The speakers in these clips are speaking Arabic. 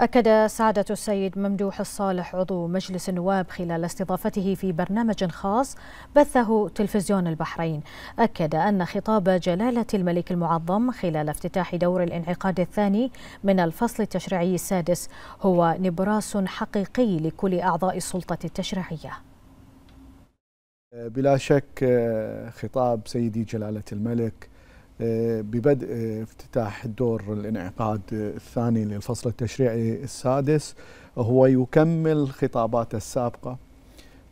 أكد سعادة السيد ممدوح الصالح عضو مجلس النواب خلال استضافته في برنامج خاص بثه تلفزيون البحرين أكد أن خطاب جلالة الملك المعظم خلال افتتاح دور الانعقاد الثاني من الفصل التشريعي السادس هو نبراس حقيقي لكل أعضاء السلطة التشريعية بلا شك آه، خطاب سيدي جلالة الملك آه، ببدء آه، افتتاح الدور الانعقاد الثاني للفصل التشريعي السادس هو يكمل خطاباته السابقه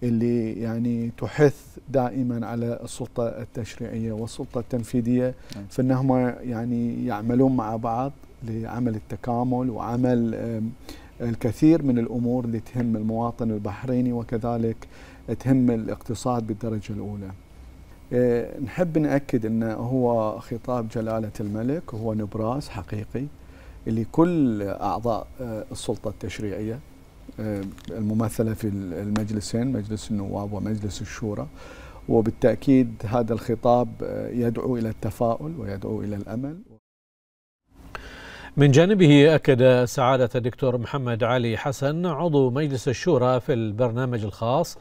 اللي يعني تحث دائما على السلطه التشريعيه والسلطه التنفيذيه نعم. فإنهما يعني يعملون مع بعض لعمل التكامل وعمل الكثير من الامور اللي تهم المواطن البحريني وكذلك تهم الاقتصاد بالدرجه الاولى. إيه، نحب ناكد انه هو خطاب جلاله الملك هو نبراس حقيقي لكل اعضاء إيه، السلطه التشريعيه إيه، الممثله في المجلسين مجلس النواب ومجلس الشورى وبالتاكيد هذا الخطاب يدعو الى التفاؤل ويدعو الى الامل من جانبه أكد سعادة الدكتور محمد علي حسن عضو مجلس الشورى في البرنامج الخاص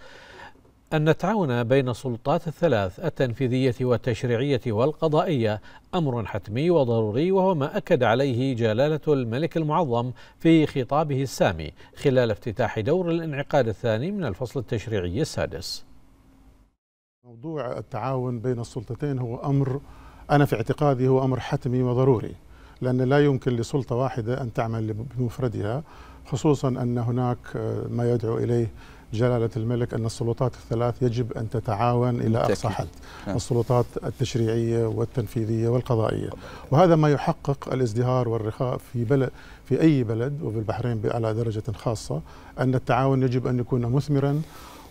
أن التعاون بين السلطات الثلاث التنفيذية والتشريعية والقضائية أمر حتمي وضروري وهو ما أكد عليه جلالة الملك المعظم في خطابه السامي خلال افتتاح دور الانعقاد الثاني من الفصل التشريعي السادس موضوع التعاون بين السلطتين هو أمر أنا في اعتقادي هو أمر حتمي وضروري لأن لا يمكن لسلطة واحدة أن تعمل بمفردها خصوصا أن هناك ما يدعو إليه جلالة الملك أن السلطات الثلاث يجب أن تتعاون إلى أقصى حد نعم. السلطات التشريعية والتنفيذية والقضائية وهذا ما يحقق الازدهار والرخاء في بلد في أي بلد وفي البحرين على درجة خاصة أن التعاون يجب أن يكون مثمرا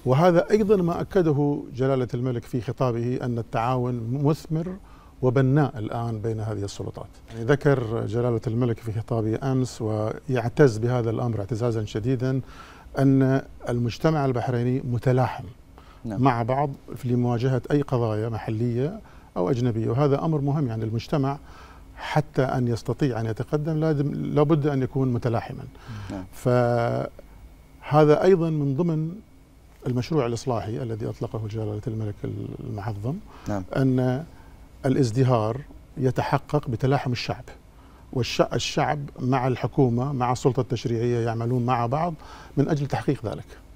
وهذا أيضا ما أكده جلالة الملك في خطابه أن التعاون مثمر وبناء الآن بين هذه السلطات يعني ذكر جلالة الملك في خطابه أمس ويعتز بهذا الأمر اعتزازا شديدا أن المجتمع البحريني متلاحم نعم. مع بعض في مواجهة أي قضايا محلية أو أجنبية وهذا أمر مهم يعني المجتمع حتى أن يستطيع أن يتقدم لابد أن يكون متلاحما نعم. فهذا أيضا من ضمن المشروع الإصلاحي الذي أطلقه جلالة الملك المعظم نعم. أن الازدهار يتحقق بتلاحم الشعب والشعب مع الحكومة مع السلطة التشريعية يعملون مع بعض من أجل تحقيق ذلك